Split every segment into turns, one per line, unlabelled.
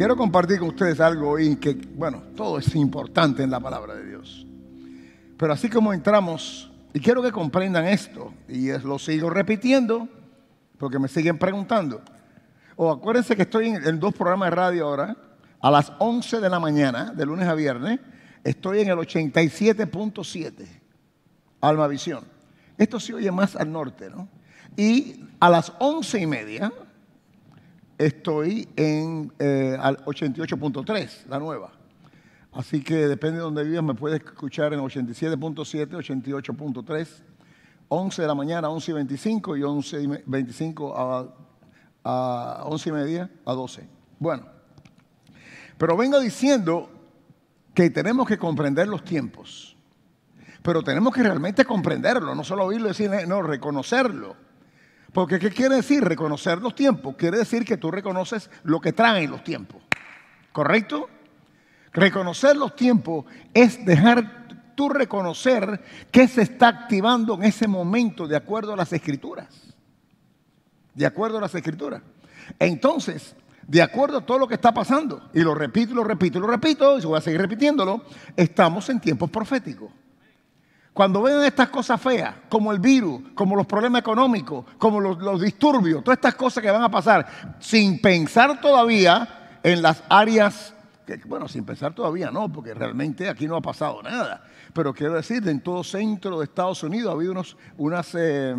Quiero compartir con ustedes algo y que, bueno, todo es importante en la palabra de Dios. Pero así como entramos, y quiero que comprendan esto, y lo sigo repitiendo, porque me siguen preguntando. O acuérdense que estoy en, dos programas de radio ahora, a las 11 de la mañana, de lunes a viernes, estoy en el 87.7, Alma Visión. Esto se oye más al norte, ¿no? Y a las 11 y media, estoy en 88.3, eh, la nueva. Así que depende de donde vivas, me puedes escuchar en 87.7, 88.3, 11 de la mañana, 11 y 25 y 11 y a, a y media a 12. Bueno, pero vengo diciendo que tenemos que comprender los tiempos, pero tenemos que realmente comprenderlo, no solo oírlo y decir, no, reconocerlo porque ¿qué quiere decir? Reconocer los tiempos. Quiere decir que tú reconoces lo que traen los tiempos. ¿Correcto? Reconocer los tiempos es dejar tú reconocer qué se está activando en ese momento de acuerdo a las escrituras. De acuerdo a las escrituras. Entonces, de acuerdo a todo lo que está pasando, y lo repito, lo repito, lo repito, y voy a seguir repitiéndolo, estamos en tiempos proféticos. Cuando ven estas cosas feas, como el virus, como los problemas económicos, como los, disturbios, todas estas cosas que van a pasar, sin pensar todavía en las áreas, bueno, sin pensar todavía no, porque realmente aquí no ha pasado nada. Pero quiero decir, en todo centro de Estados Unidos ha habido unos, unas, eh,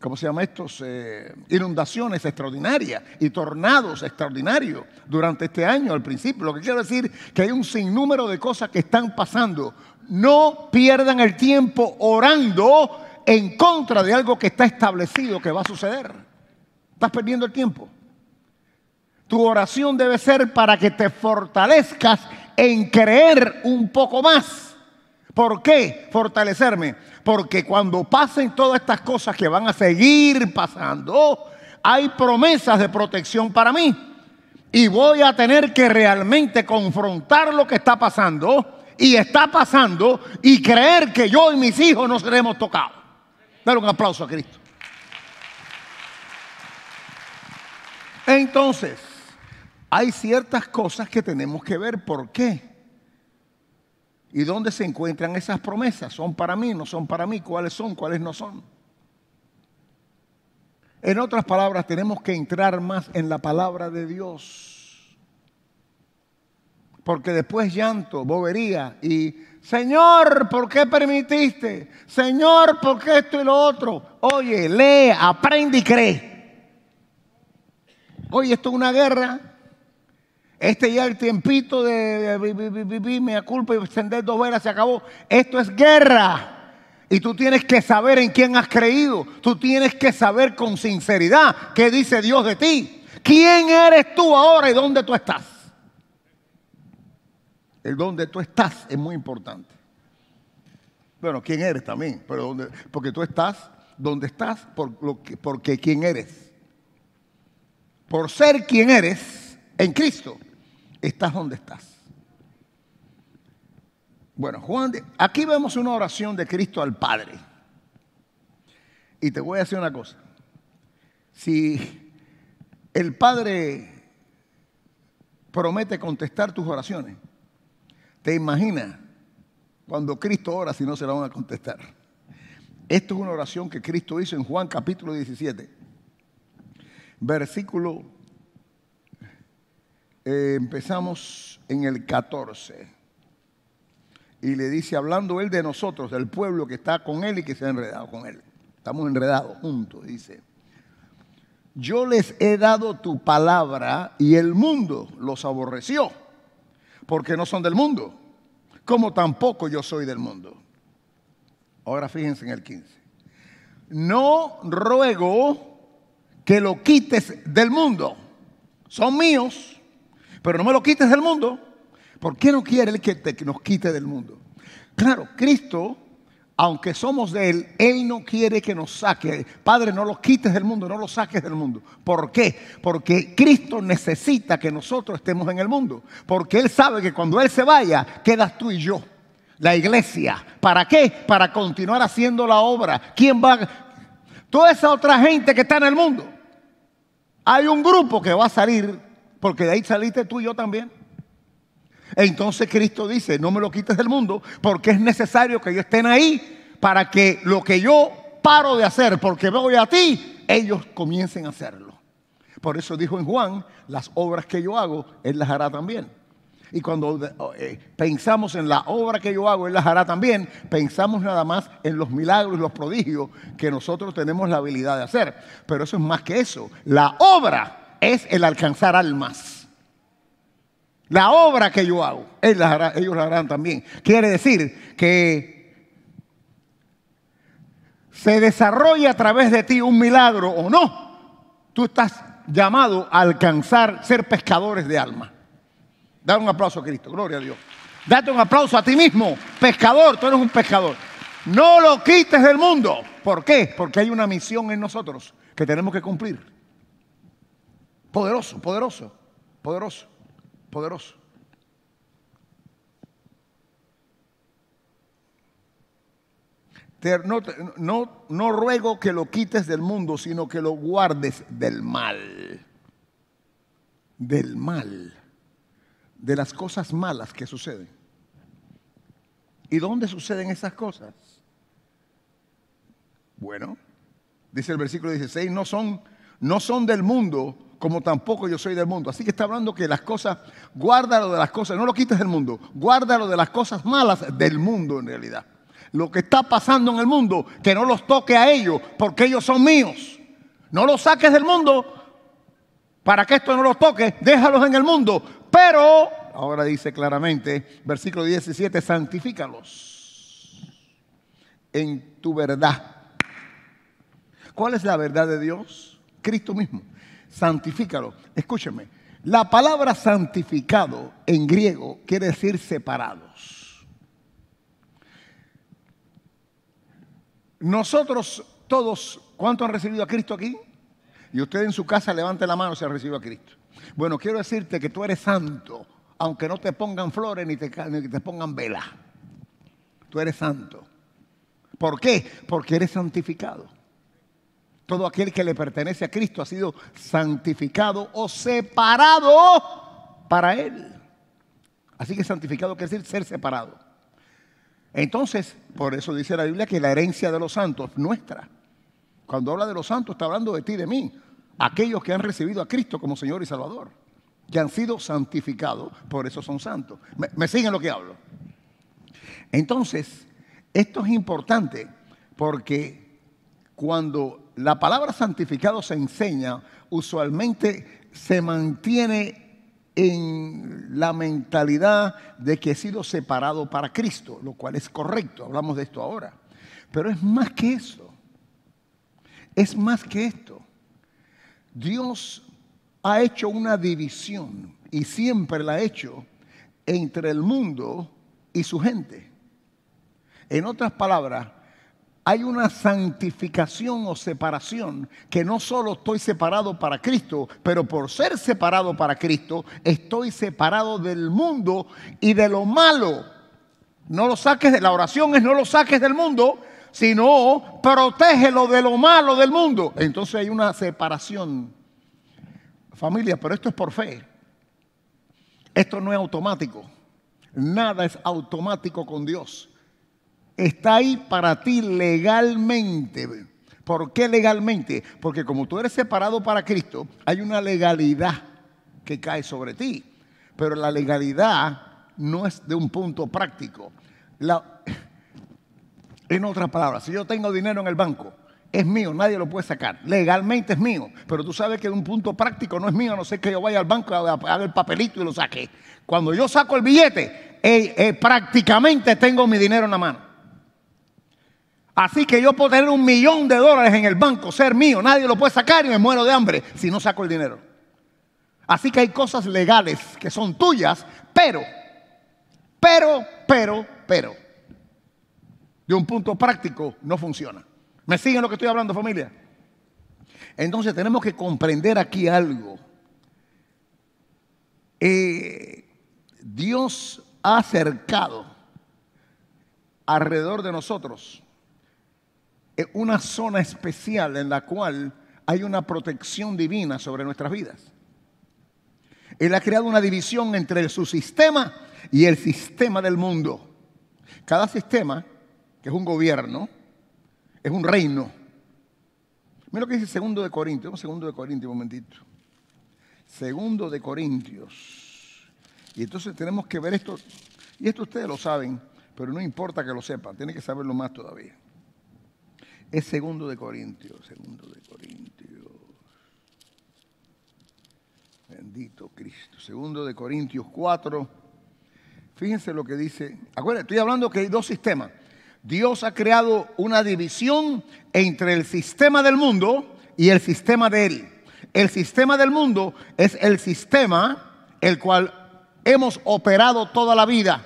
¿cómo se llama estos? Eh, inundaciones extraordinarias y tornados extraordinarios durante este año, al principio. Lo que quiero decir es que hay un sinnúmero de cosas que están pasando no pierdan el tiempo orando en contra de algo que está establecido que va a suceder. Estás perdiendo el tiempo. Tu oración debe ser para que te fortalezcas en creer un poco más. ¿Por qué fortalecerme? Porque cuando pasen todas estas cosas que van a seguir pasando, hay promesas de protección para mí. Y voy a tener que realmente confrontar lo que está pasando y está pasando y creer que yo y mis hijos no seremos tocados. Dar un aplauso a Cristo. Entonces, hay ciertas cosas que tenemos que ver. ¿Por qué? ¿Y dónde se encuentran esas promesas? ¿Son para mí? ¿No son para mí? ¿Cuáles son? ¿Cuáles no son? En otras palabras, tenemos que entrar más en la palabra de Dios porque después llanto, bobería y Señor, ¿por qué permitiste? Señor, ¿por qué esto y lo otro? Oye, lee, aprende y cree. Oye, esto es una guerra. Este ya el tiempito de vivir me culpa y extender dos velas se acabó. Esto es guerra. Y tú tienes que saber en quién has creído. Tú tienes que saber con sinceridad qué dice Dios de ti. ¿Quién eres tú ahora y dónde tú estás? El donde tú estás es muy importante. Bueno, quién eres también, pero porque tú estás donde estás porque quién eres. Por ser quien eres en Cristo, estás donde estás. Bueno, Juan, aquí vemos una oración de Cristo al Padre. Y te voy a decir una cosa. Si el Padre promete contestar tus oraciones, ¿Te imaginas? Cuando Cristo ora, si no se la van a contestar. Esto es una oración que Cristo hizo en Juan capítulo 17, versículo, eh, empezamos en el 14. Y le dice, hablando él de nosotros, del pueblo que está con él y que se ha enredado con él. Estamos enredados juntos, dice. Yo les he dado tu palabra y el mundo los aborreció porque no son del mundo, como tampoco yo soy del mundo. Ahora fíjense en el 15. No ruego que lo quites del mundo. Son míos, pero no me lo quites del mundo. ¿Por qué no quiere Él que, te, que nos quite del mundo? Claro, Cristo aunque somos de Él, Él no quiere que nos saque. Padre, no los quites del mundo, no los saques del mundo. ¿Por qué? Porque Cristo necesita que nosotros estemos en el mundo. Porque Él sabe que cuando Él se vaya, quedas tú y yo. La iglesia. ¿Para qué? Para continuar haciendo la obra. ¿Quién va? Toda esa otra gente que está en el mundo. Hay un grupo que va a salir, porque de ahí saliste tú y yo también. Entonces Cristo dice, no me lo quites del mundo, porque es necesario que ellos estén ahí para que lo que yo paro de hacer, porque voy a ti, ellos comiencen a hacerlo. Por eso dijo en Juan, las obras que yo hago, Él las hará también. Y cuando eh, eh, pensamos en la obra que yo hago, Él las hará también, pensamos nada más en los milagros y los prodigios que nosotros tenemos la habilidad de hacer. Pero eso es más que eso. La obra es el alcanzar almas. La obra que yo hago, ellos la harán también. Quiere decir que se desarrolla a través de ti un milagro o no. Tú estás llamado a alcanzar, ser pescadores de alma. Dar un aplauso a Cristo, gloria a Dios. Date un aplauso a ti mismo, pescador, tú eres un pescador. No lo quites del mundo. ¿Por qué? Porque hay una misión en nosotros que tenemos que cumplir. Poderoso, poderoso, poderoso poderoso. No, no, ruego que lo quites del mundo, sino que lo guardes del mal. Del mal. De las cosas malas que suceden. ¿Y dónde suceden esas cosas? Bueno, dice el versículo 16, no son, no son del mundo, como tampoco yo soy del mundo. Así que está hablando que las cosas, guárdalo de las cosas, no lo quites del mundo, guárdalo de las cosas malas del mundo en realidad. Lo que está pasando en el mundo, que no los toque a ellos, porque ellos son míos. No los saques del mundo para que esto no los toque, déjalos en el mundo. Pero, ahora dice claramente, versículo 17, santifícalos en tu verdad. ¿Cuál es la verdad de Dios? Cristo mismo santifícalo. Escúcheme, la palabra santificado en griego quiere decir separados. Nosotros todos, ¿cuánto han recibido a Cristo aquí? Y usted en su casa levante la mano si ha recibido a Cristo. Bueno, quiero decirte que tú eres santo, aunque no te pongan flores ni te, te pongan velas. Tú eres santo. ¿Por qué? Porque eres santificado. Todo aquel que le pertenece a Cristo ha sido santificado o separado para Él. Así que santificado quiere decir ser separado. Entonces, por eso dice la Biblia que la herencia de los santos es nuestra. Cuando habla de los santos está hablando de ti y de mí. Aquellos que han recibido a Cristo como Señor y Salvador. Que han sido santificados, por eso son santos. ¿Me, me siguen lo que hablo? Entonces, esto es importante porque cuando la palabra santificado se enseña, usualmente se mantiene en la mentalidad de que he sido separado para Cristo, lo cual es correcto, hablamos de esto ahora. Pero es más que eso, es más que esto. Dios ha hecho una división y siempre la ha hecho entre el mundo y su gente. En otras palabras, hay una santificación o separación que no solo estoy separado para Cristo, pero por ser separado para Cristo, estoy separado del mundo y de lo malo. No lo saques de la oración es no lo saques del mundo, sino protégelo de lo malo del mundo. Entonces hay una separación. Familia, pero esto es por fe. Esto no es automático. Nada es automático con Dios está ahí para ti legalmente. ¿Por qué legalmente? Porque como tú eres separado para Cristo, hay una legalidad que cae sobre ti. Pero la legalidad no es de un punto práctico. en otras palabras, si yo tengo dinero en el banco, es mío, nadie lo puede sacar. Legalmente es mío, pero tú sabes que de un punto práctico no es mío, a no ser que yo vaya al banco, haga el papelito y lo saque. Cuando yo saco el billete, eh, prácticamente tengo mi dinero en la mano. Así que yo puedo tener un millón de dólares en el banco, ser mío, nadie lo puede sacar y me muero de hambre si no saco el dinero. Así que hay cosas legales que son tuyas, pero, pero, pero, pero, de un punto práctico no funciona. ¿Me siguen lo que estoy hablando familia? Entonces tenemos que comprender aquí algo. Eh, Dios ha acercado alrededor de nosotros eh, una zona especial en la cual hay una protección divina sobre nuestras vidas. Él ha creado una división entre su sistema y el sistema del mundo. Cada sistema, que es un gobierno, es un reino. Mira lo que dice segundo de Corintios. Vamos segundo de Corintios un momentito. Segundo de Corintios. Y entonces tenemos que ver esto. Y esto ustedes lo saben, pero no importa que lo sepan. Tienen que saberlo más todavía. Es segundo de Corintios, segundo de Corintios. Bendito Cristo. Segundo de Corintios 4. Fíjense lo que dice. Acuérdense, estoy hablando que hay dos sistemas. Dios ha creado una división entre el sistema del mundo y el sistema de Él. El sistema del mundo es el sistema el cual hemos operado toda la vida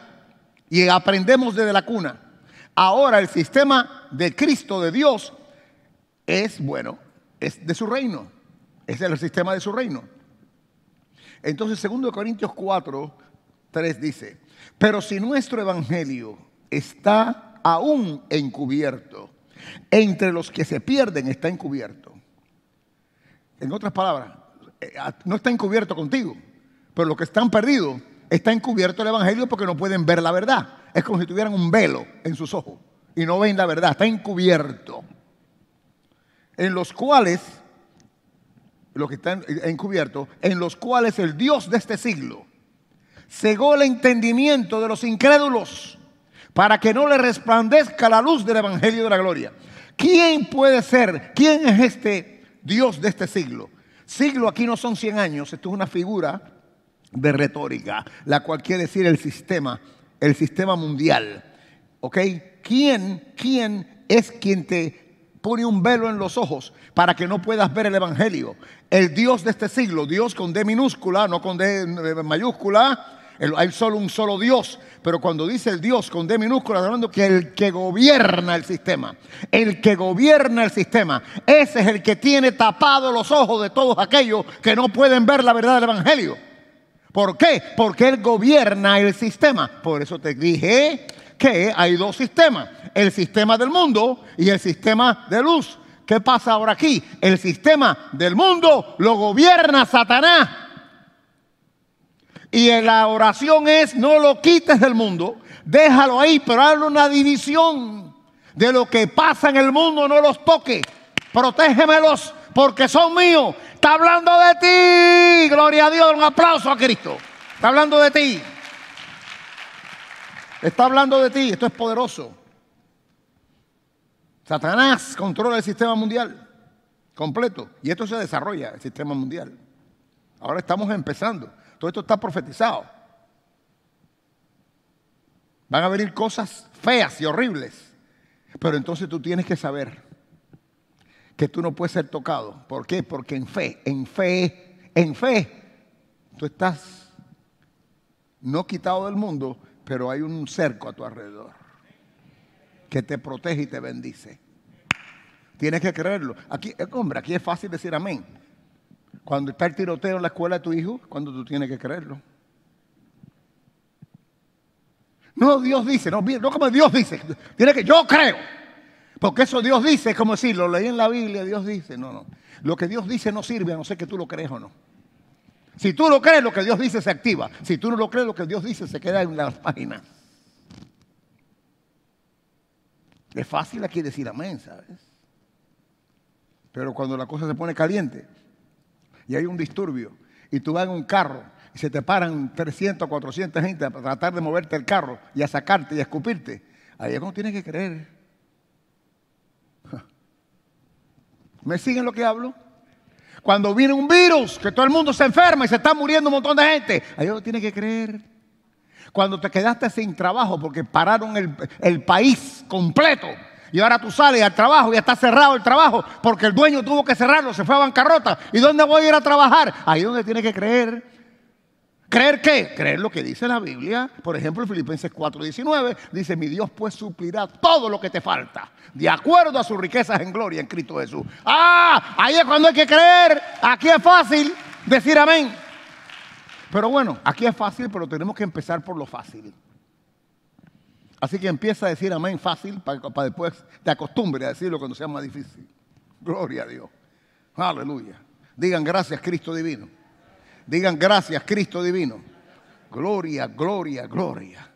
y aprendemos desde la cuna. Ahora el sistema de Cristo, de Dios, es bueno, es de su reino, es el sistema de su reino. Entonces 2 Corintios 4, 3 dice, pero si nuestro evangelio está aún encubierto, entre los que se pierden está encubierto. En otras palabras, eh, no está encubierto contigo, pero los que están perdidos está encubierto el evangelio porque no pueden ver la verdad es como si tuvieran un velo en sus ojos y no ven la verdad, está encubierto. En los cuales, lo que está encubierto, en los cuales el Dios de este siglo cegó el entendimiento de los incrédulos para que no le resplandezca la luz del Evangelio de la Gloria. ¿Quién puede ser? ¿Quién es este Dios de este siglo? Siglo aquí no son 100 años, esto es una figura de retórica, la cual quiere decir el sistema el sistema mundial. ¿Ok? ¿Quién, quién es quien te pone un velo en los ojos para que no puedas ver el Evangelio? El Dios de este siglo, Dios con D minúscula, no con D eh, mayúscula, hay solo un solo Dios, pero cuando dice el Dios con D minúscula, está hablando que el que gobierna el sistema, el que gobierna el sistema, ese es el que tiene tapados los ojos de todos aquellos que no pueden ver la verdad del Evangelio. ¿Por qué? Porque Él gobierna el sistema. Por eso te dije que hay dos sistemas, el sistema del mundo y el sistema de luz. ¿Qué pasa ahora aquí? El sistema del mundo lo gobierna Satanás. Y la oración es, no lo quites del mundo, déjalo ahí, pero hazle una división de lo que pasa en el mundo, no los toque, protégemelos porque son míos. Está hablando de ti. Gloria a Dios. Un aplauso a Cristo. Está hablando de ti. Está hablando de ti. Esto es poderoso. Satanás controla el sistema mundial completo. Y esto se desarrolla, el sistema mundial. Ahora estamos empezando. Todo esto está profetizado. Van a venir cosas feas y horribles. Pero entonces tú tienes que saber que tú no puedes ser tocado. ¿Por qué? Porque en fe, en fe, en fe, tú estás no quitado del mundo, pero hay un cerco a tu alrededor que te protege y te bendice. Tienes que creerlo. Aquí, eh, hombre, aquí es fácil decir amén. Cuando está el tiroteo en la escuela de tu hijo, cuando tú tienes que creerlo. No, Dios dice, no, no como Dios dice. Tiene que, yo creo. Porque eso Dios dice, es como decir, lo leí en la Biblia, Dios dice. No, no. Lo que Dios dice no sirve a no ser que tú lo crees o no. Si tú lo crees, lo que Dios dice se activa. Si tú no lo crees, lo que Dios dice se queda en las páginas. Es fácil aquí decir amén, ¿sabes? Pero cuando la cosa se pone caliente y hay un disturbio y tú vas en un carro y se te paran 300, 400 gente para tratar de moverte el carro y a sacarte y a escupirte, ahí es cuando tienes que creer. ¿Me siguen lo que hablo? Cuando viene un virus, que todo el mundo se enferma y se está muriendo un montón de gente, ahí uno tiene que creer. Cuando te quedaste sin trabajo porque pararon el, país completo y ahora tú sales al trabajo y está cerrado el trabajo porque el dueño tuvo que cerrarlo, se fue a bancarrota. ¿Y dónde voy a ir a trabajar? Ahí es donde tiene que creer. ¿Creer qué? Creer lo que dice la Biblia. Por ejemplo, Filipenses 4:19 dice, mi Dios pues suplirá todo lo que te falta, de acuerdo a sus riquezas en gloria en Cristo Jesús. Ah, ahí es cuando hay que creer. Aquí es fácil decir amén. Pero bueno, aquí es fácil, pero tenemos que empezar por lo fácil. Así que empieza a decir amén fácil para, después te acostumbres a decirlo cuando sea más difícil. Gloria a Dios. Aleluya. Digan gracias Cristo Divino. Digan gracias, Cristo divino. Gloria, gloria, gloria.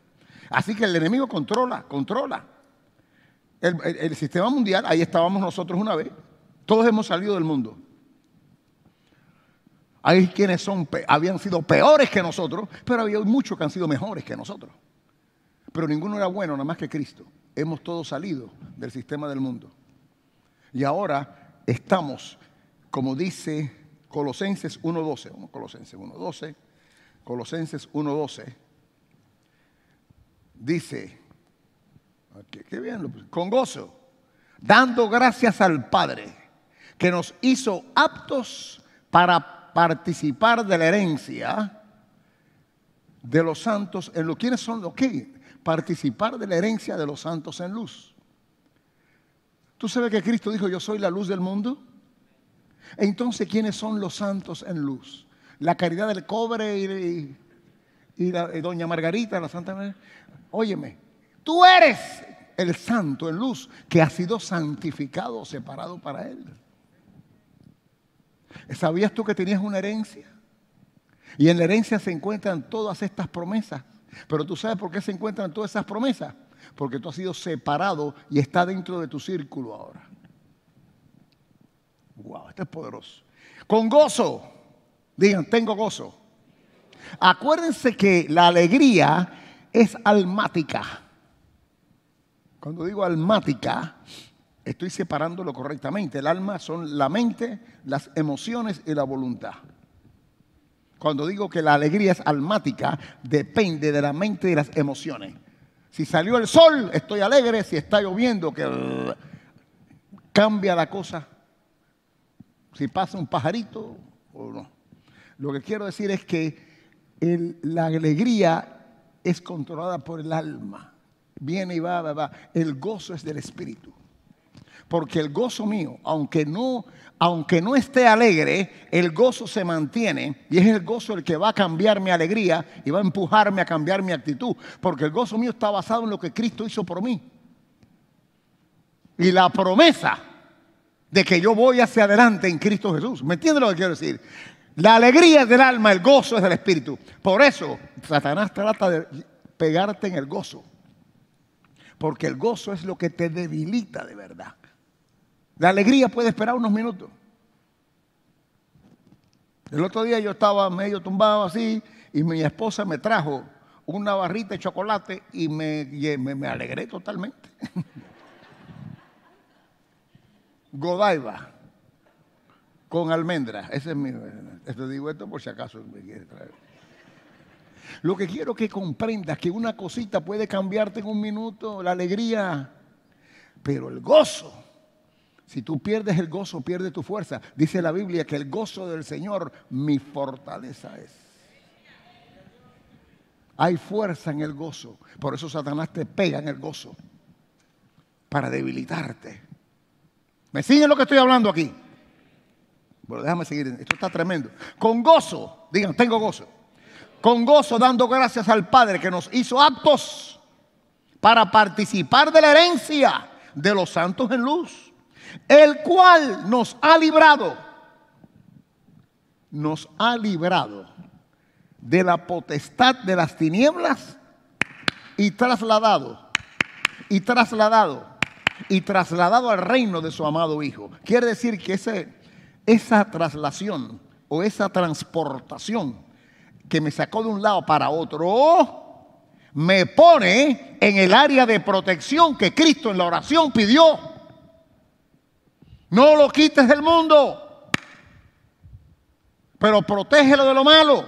Así que el enemigo controla, controla. El, sistema mundial, ahí estábamos nosotros una vez. Todos hemos salido del mundo. Hay quienes son, habían sido peores que nosotros, pero había muchos que han sido mejores que nosotros. Pero ninguno era bueno, nada más que Cristo. Hemos todos salido del sistema del mundo. Y ahora estamos, como dice Colosenses 1.12, Colosenses 1.12, Colosenses 1.12, dice, qué bien, con gozo, dando gracias al Padre, que nos hizo aptos para participar de la herencia de los santos en luz. ¿Quiénes son los que? Participar de la herencia de los santos en luz. ¿Tú sabes que Cristo dijo, yo soy la luz del mundo? Entonces, ¿quiénes son los santos en luz? La caridad del cobre y, la, doña Margarita, la Santa María. Óyeme, tú eres el santo en luz que ha sido santificado, separado para él. ¿Sabías tú que tenías una herencia? Y en la herencia se encuentran todas estas promesas. Pero tú sabes por qué se encuentran todas esas promesas. Porque tú has sido separado y está dentro de tu círculo ahora. Wow, esto es poderoso. Con gozo. Digan, tengo gozo. Acuérdense que la alegría es almática. Cuando digo almática, estoy separándolo correctamente. El alma son la mente, las emociones y la voluntad. Cuando digo que la alegría es almática, depende de la mente y las emociones. Si salió el sol, estoy alegre. Si está lloviendo, que cambia la cosa si pasa un pajarito o no. Lo que quiero decir es que la alegría es controlada por el alma. Viene y va, va, va. El gozo es del espíritu. Porque el gozo mío, aunque no, aunque no esté alegre, el gozo se mantiene y es el gozo el que va a cambiar mi alegría y va a empujarme a cambiar mi actitud. Porque el gozo mío está basado en lo que Cristo hizo por mí. Y la promesa de que yo voy hacia adelante en Cristo Jesús. ¿Me entiendes lo que quiero decir? La alegría es del alma, el gozo es del espíritu. Por eso Satanás trata de pegarte en el gozo. Porque el gozo es lo que te debilita de verdad. La alegría puede esperar unos minutos. El otro día yo estaba medio tumbado así y mi esposa me trajo una barrita de chocolate y me, me, me alegré totalmente. Godaiba con almendra. Ese es mi. Esto digo esto por si acaso me quiere traer. Lo que quiero que comprendas que una cosita puede cambiarte en un minuto, la alegría, pero el gozo. Si tú pierdes el gozo, pierdes tu fuerza. Dice la Biblia que el gozo del Señor mi fortaleza es. Hay fuerza en el gozo. Por eso Satanás te pega en el gozo. Para debilitarte. ¿Me siguen lo que estoy hablando aquí? Bueno, déjame seguir. Esto está tremendo. Con gozo, digan, tengo gozo. Con gozo dando gracias al Padre que nos hizo aptos para participar de la herencia de los santos en luz, el cual nos ha librado, nos ha librado de la potestad de las tinieblas y trasladado, y trasladado y trasladado al reino de su amado Hijo. Quiere decir que esa traslación o esa transportación que me sacó de un lado para otro, me pone en el área de protección que Cristo en la oración pidió. No lo quites del mundo, pero protégelo de lo malo.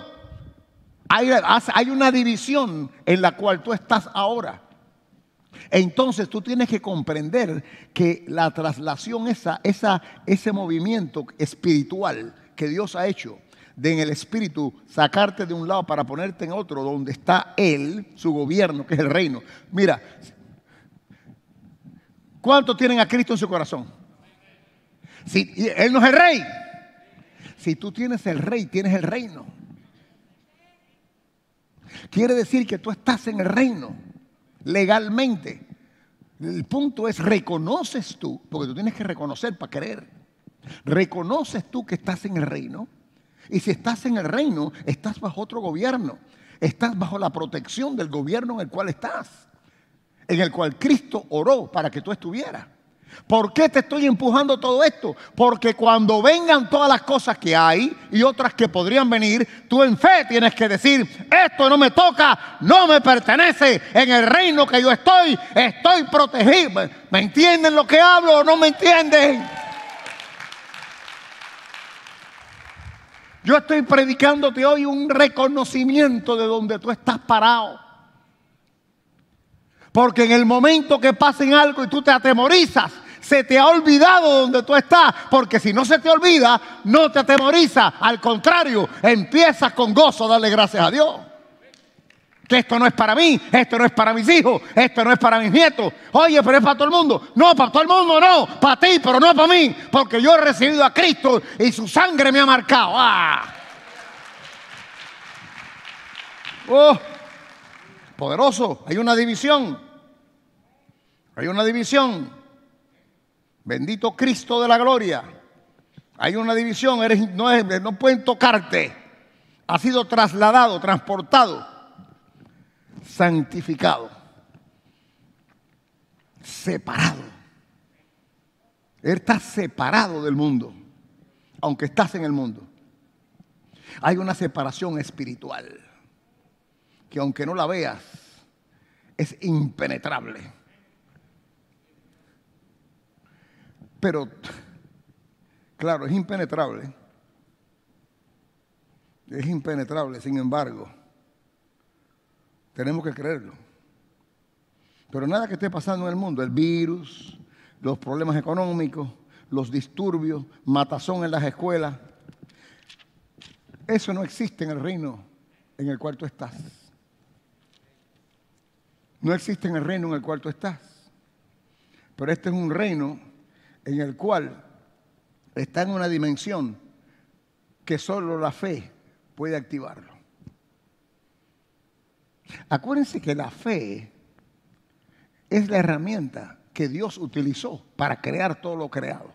hay una división en la cual tú estás ahora entonces tú tienes que comprender que la traslación, esa, ese movimiento espiritual que Dios ha hecho de en el espíritu sacarte de un lado para ponerte en otro, donde está Él, su gobierno, que es el reino. Mira, ¿cuánto tienen a Cristo en su corazón? Si, él no es el rey. Si tú tienes el rey, tienes el reino. Quiere decir que tú estás en el reino legalmente. El punto es, reconoces tú, porque tú tienes que reconocer para creer. Reconoces tú que estás en el reino. Y si estás en el reino, estás bajo otro gobierno. Estás bajo la protección del gobierno en el cual estás. En el cual Cristo oró para que tú estuvieras. ¿Por qué te estoy empujando todo esto? Porque cuando vengan todas las cosas que hay y otras que podrían venir, tú en fe tienes que decir, esto no me toca, no me pertenece, en el reino que yo estoy, estoy protegido. ¿Me entienden lo que hablo o no me entienden? Yo estoy predicándote hoy un reconocimiento de donde tú estás parado. Porque en el momento que pasen algo y tú te atemorizas, se te ha olvidado donde tú estás, porque si no se te olvida, no te atemoriza. Al contrario, empiezas con gozo a darle gracias a Dios. Que esto no es para mí, esto no es para mis hijos, esto no es para mis nietos. Oye, pero es para todo el mundo. No, para todo el mundo no, para ti, pero no para mí, porque yo he recibido a Cristo y su sangre me ha marcado. ¡Ah! Oh, poderoso, hay una división. Hay una división. Bendito Cristo de la gloria. Hay una división, eres, no, no pueden tocarte. Ha sido trasladado, transportado, santificado, separado. Él está separado del mundo, aunque estás en el mundo. Hay una separación espiritual que aunque no la veas, es impenetrable. Pero, claro, es impenetrable. Es impenetrable, sin embargo. Tenemos que creerlo. Pero nada que esté pasando en el mundo, el virus, los problemas económicos, los disturbios, matazón en las escuelas, eso no existe en el reino en el cual tú estás. No existe en el reino en el cual tú estás. Pero este es un reino en el cual está en una dimensión que solo la fe puede activarlo. Acuérdense que la fe es la herramienta que Dios utilizó para crear todo lo creado.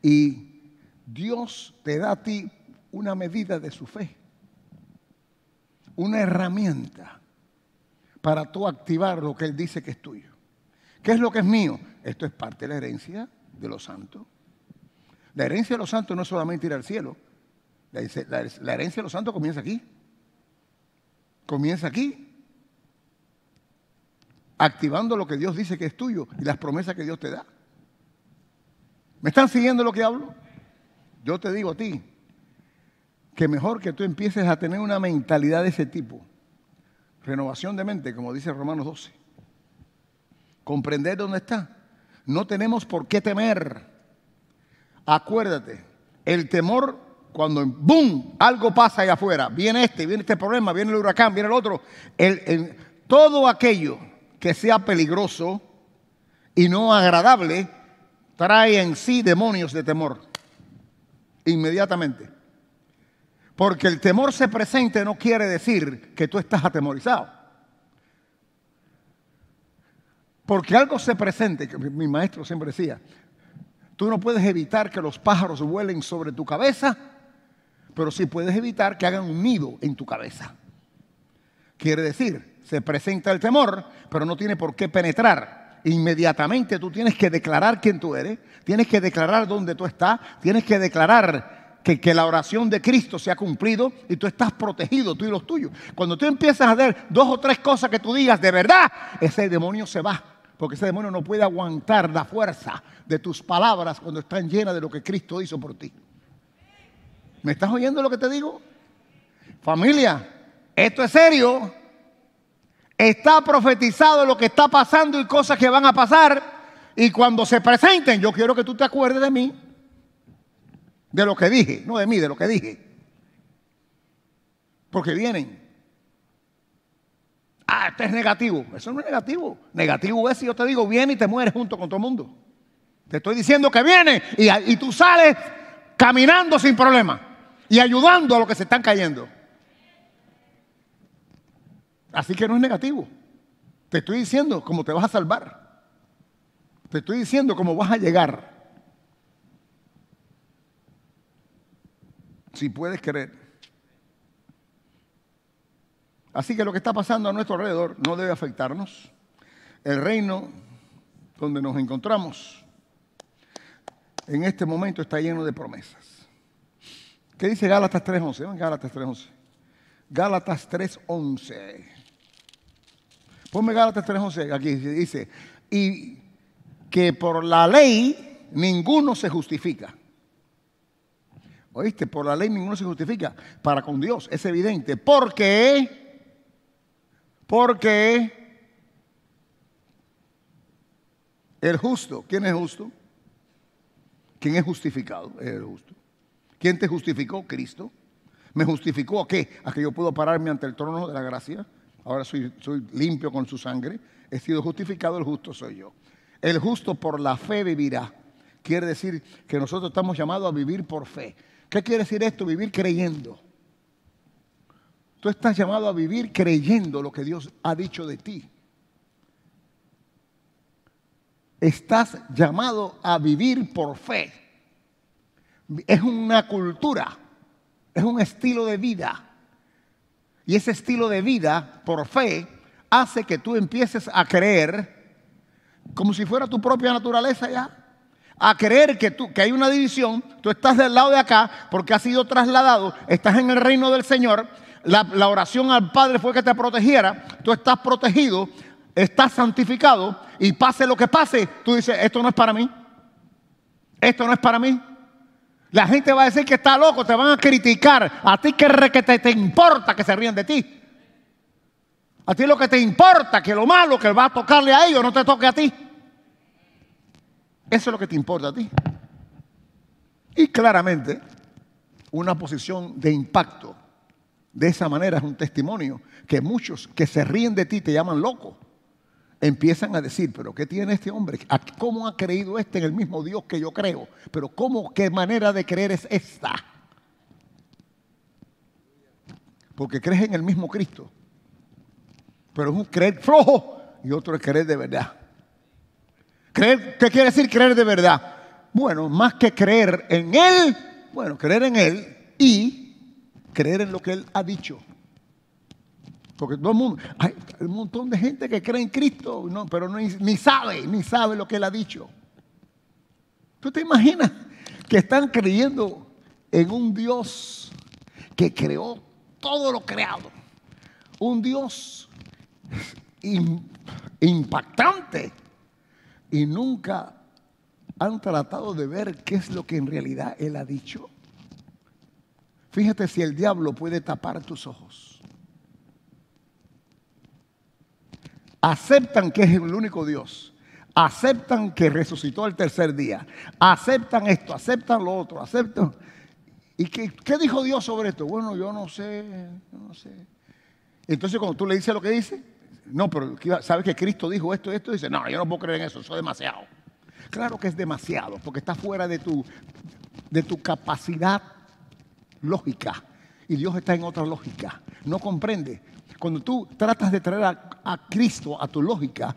Y Dios te da a ti una medida de su fe, una herramienta para tú activar lo que Él dice que es tuyo. ¿Qué es lo que es mío? Esto es parte de la herencia de los santos. La herencia de los santos no es solamente ir al cielo. La, herencia de los santos comienza aquí. Comienza aquí. Activando lo que Dios dice que es tuyo y las promesas que Dios te da. ¿Me están siguiendo lo que hablo? Yo te digo a ti que mejor que tú empieces a tener una mentalidad de ese tipo. Renovación de mente, como dice Romanos 12 comprender dónde está. No tenemos por qué temer. Acuérdate, el temor cuando ¡boom! algo pasa allá afuera, viene este, viene este problema, viene el huracán, viene el otro, todo aquello que sea peligroso y no agradable, trae en sí demonios de temor, inmediatamente. Porque el temor se presente no quiere decir que tú estás atemorizado. porque algo se presente, que mi maestro siempre decía, tú no puedes evitar que los pájaros vuelen sobre tu cabeza, pero sí puedes evitar que hagan un nido en tu cabeza. Quiere decir, se presenta el temor, pero no tiene por qué penetrar. Inmediatamente tú tienes que declarar quién tú eres, tienes que declarar dónde tú estás, tienes que declarar que, que, la oración de Cristo se ha cumplido y tú estás protegido, tú y los tuyos. Cuando tú empiezas a ver dos o tres cosas que tú digas de verdad, ese demonio se va porque ese demonio no puede aguantar la fuerza de tus palabras cuando están llenas de lo que Cristo hizo por ti. ¿Me estás oyendo lo que te digo? Familia, esto es serio. Está profetizado lo que está pasando y cosas que van a pasar. Y cuando se presenten, yo quiero que tú te acuerdes de mí, de lo que dije, no de mí, de lo que dije. Porque vienen. Ah, este es negativo. Eso no es negativo. Negativo es si yo te digo, viene y te mueres junto con todo el mundo. Te estoy diciendo que viene y, y tú sales caminando sin problema y ayudando a los que se están cayendo. Así que no es negativo. Te estoy diciendo cómo te vas a salvar. Te estoy diciendo cómo vas a llegar. Si puedes creer. Así que lo que está pasando a nuestro alrededor no debe afectarnos. El reino donde nos encontramos en este momento está lleno de promesas. ¿Qué dice Gálatas 3.11? Gálatas 3.11. Gálatas 3.11. Ponme Gálatas 3.11 aquí. Dice, y que por la ley ninguno se justifica. ¿Oíste? Por la ley ninguno se justifica. Para con Dios es evidente. Porque porque el justo, ¿quién es justo? ¿Quién es justificado? Es el justo. ¿Quién te justificó? Cristo. ¿Me justificó a qué? A que yo puedo pararme ante el trono de la gracia. Ahora soy, soy limpio con su sangre. He sido justificado, el justo soy yo. El justo por la fe vivirá. Quiere decir que nosotros estamos llamados a vivir por fe. ¿Qué quiere decir esto? Vivir creyendo. Tú estás llamado a vivir creyendo lo que Dios ha dicho de ti. Estás llamado a vivir por fe. Es una cultura, es un estilo de vida. Y ese estilo de vida, por fe, hace que tú empieces a creer como si fuera tu propia naturaleza ya. A creer que, tú, que hay una división, tú estás del lado de acá porque has sido trasladado, estás en el reino del Señor la, oración al Padre fue que te protegiera, tú estás protegido, estás santificado y pase lo que pase, tú dices, esto no es para mí, esto no es para mí. La gente va a decir que está loco, te van a criticar, a ti que, que te, importa que se ríen de ti. A ti lo que te importa, que lo malo que va a tocarle a ellos no te toque a ti. Eso es lo que te importa a ti. Y claramente, una posición de impacto de esa manera es un testimonio que muchos que se ríen de ti te llaman loco. Empiezan a decir, pero ¿qué tiene este hombre? ¿Cómo ha creído este en el mismo Dios que yo creo? Pero ¿cómo, qué manera de creer es esta? Porque crees en el mismo Cristo. Pero es un creer flojo y otro es creer de verdad. Creer, ¿Qué quiere decir creer de verdad? Bueno, más que creer en Él, bueno, creer en Él y creer en lo que Él ha dicho. Porque todo el mundo, hay un montón de gente que cree en Cristo, no, pero no, ni sabe, ni sabe lo que Él ha dicho. ¿Tú te imaginas que están creyendo en un Dios que creó todo lo creado? Un Dios impactante. Y nunca han tratado de ver qué es lo que en realidad Él ha dicho. Fíjate si el diablo puede tapar tus ojos. Aceptan que es el único Dios. Aceptan que resucitó el tercer día. Aceptan esto, aceptan lo otro, aceptan. ¿Y qué, dijo Dios sobre esto? Bueno, yo no sé, no sé. Entonces cuando tú le dices lo que dice, no, pero ¿sabes que Cristo dijo esto, y esto? Dice, no, yo no puedo creer en eso, eso es demasiado. Claro que es demasiado, porque está fuera de tu, de tu capacidad lógica. Y Dios está en otra lógica. No comprende. Cuando tú tratas de traer a, Cristo a tu lógica,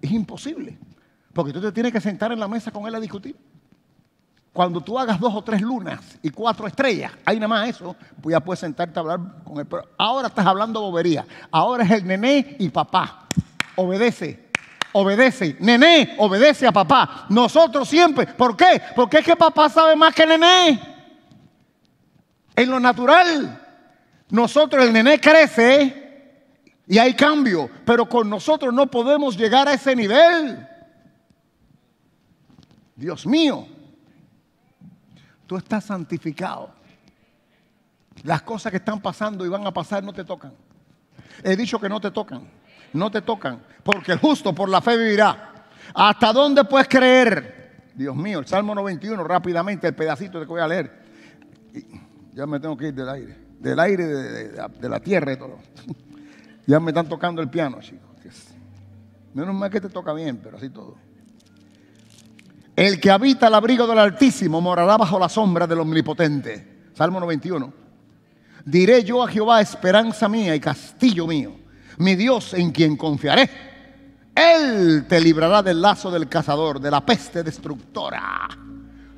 es imposible. Porque tú te tienes que sentar en la mesa con Él a discutir. Cuando tú hagas dos o tres lunas y cuatro estrellas, hay nada más eso, pues ya puedes sentarte a hablar con él. Pero ahora estás hablando bobería. Ahora es el nené y papá. Obedece, obedece. Nené, obedece a papá. Nosotros siempre. ¿Por qué? Porque es que papá sabe más que nené. En lo natural, nosotros el nené crece y hay cambio, pero con nosotros no podemos llegar a ese nivel. Dios mío, tú estás santificado. Las cosas que están pasando y van a pasar no te tocan. He dicho que no te tocan, no te tocan, porque justo por la fe vivirá. ¿Hasta dónde puedes creer? Dios mío, el Salmo 91, rápidamente, el pedacito que voy a leer ya me tengo que ir del aire, del aire de, la tierra y todo. ya me están tocando el piano, chicos. Menos mal que te toca bien, pero así todo. El que habita el abrigo del Altísimo morará bajo la sombra del Omnipotente. Salmo 91. Diré yo a Jehová, esperanza mía y castillo mío, mi Dios en quien confiaré. Él te librará del lazo del cazador, de la peste destructora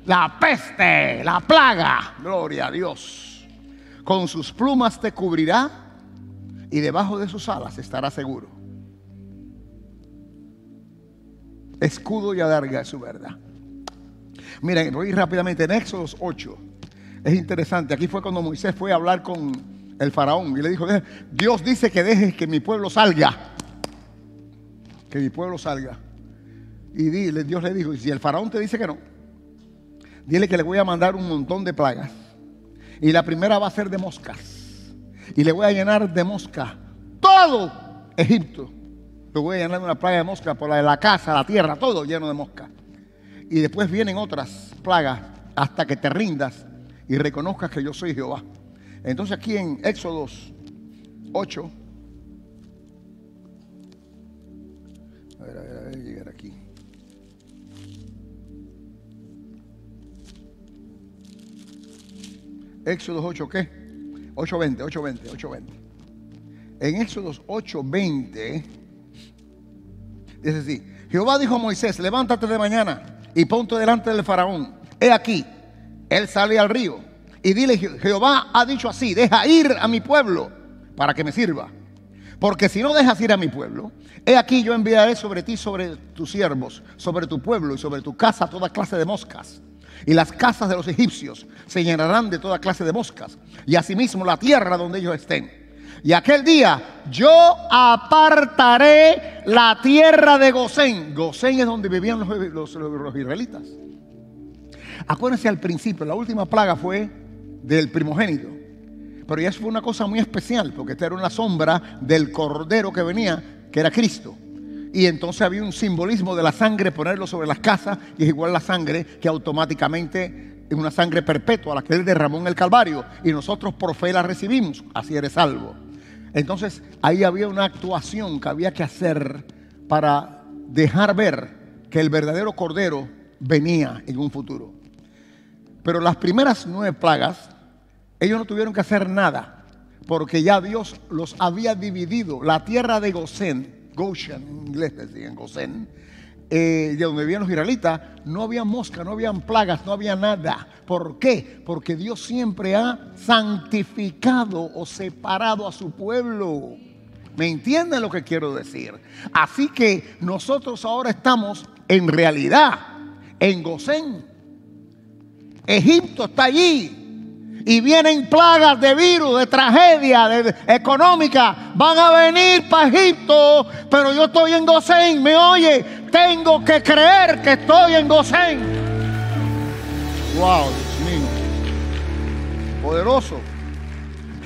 la peste, la plaga, gloria a Dios. Con sus plumas te cubrirá y debajo de sus alas estará seguro. Escudo y adarga es su verdad. Miren, voy rápidamente en Éxodos 8. Es interesante, aquí fue cuando Moisés fue a hablar con el faraón y le dijo, Dios dice que dejes que mi pueblo salga. Que mi pueblo salga. Y Dios le dijo, y si el faraón te dice que no, Dile que le voy a mandar un montón de plagas. Y la primera va a ser de moscas. Y le voy a llenar de mosca todo Egipto. Le voy a llenar de una plaga de mosca por la de la casa, la tierra, todo lleno de mosca. Y después vienen otras plagas hasta que te rindas y reconozcas que yo soy Jehová. Entonces aquí en Éxodos 8, a ver, a ver, a ver, Éxodo 8, ¿qué? 8.20, 8.20, 8.20. En Éxodos 8.20 dice así, Jehová dijo a Moisés, levántate de mañana y ponte delante del faraón. He aquí, él sale al río y dile, Jehová ha dicho así, deja ir a mi pueblo para que me sirva. Porque si no dejas ir a mi pueblo, he aquí yo enviaré sobre ti, sobre tus siervos, sobre tu pueblo y sobre tu casa toda clase de moscas y las casas de los egipcios se llenarán de toda clase de moscas, y asimismo la tierra donde ellos estén. Y aquel día yo apartaré la tierra de Gosén. Gosén es donde vivían los, israelitas. Acuérdense al principio, la última plaga fue del primogénito. Pero ya fue una cosa muy especial, porque esta era una sombra del cordero que venía, que era Cristo. Y entonces había un simbolismo de la sangre, ponerlo sobre las casas, y es igual la sangre que automáticamente es una sangre perpetua, la que él derramó en el Calvario, y nosotros por fe la recibimos, así eres salvo. Entonces ahí había una actuación que había que hacer para dejar ver que el verdadero Cordero venía en un futuro. Pero las primeras nueve plagas, ellos no tuvieron que hacer nada, porque ya Dios los había dividido. La tierra de Gosén Goshen, en inglés decían eh, de donde vivían los no había mosca, no había plagas, no había nada. ¿Por qué? Porque Dios siempre ha santificado o separado a su pueblo. ¿Me entienden lo que quiero decir? Así que nosotros ahora estamos en realidad en Goshen Egipto está allí, y vienen plagas de virus, de tragedia económica, van a venir para Egipto, pero yo estoy en Gosén, me oye, tengo que creer que estoy en Gosén. Wow, Dios mío, poderoso.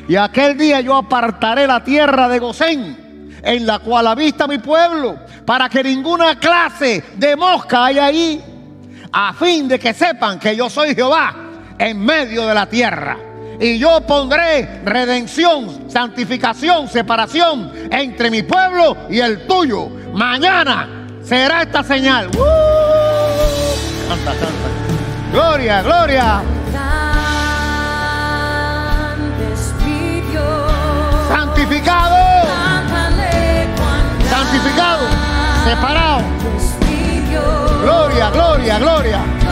Y aquel día yo apartaré la tierra de Gosén, en la cual habita mi pueblo, para que ninguna clase de mosca haya ahí, a fin de que sepan que yo soy Jehová en medio de la tierra. Y yo pondré redención, santificación, separación entre mi pueblo y el tuyo. Mañana será esta señal. gloria Gloria, gloria. Santificado. Santificado. Separado. Gloria, gloria, gloria.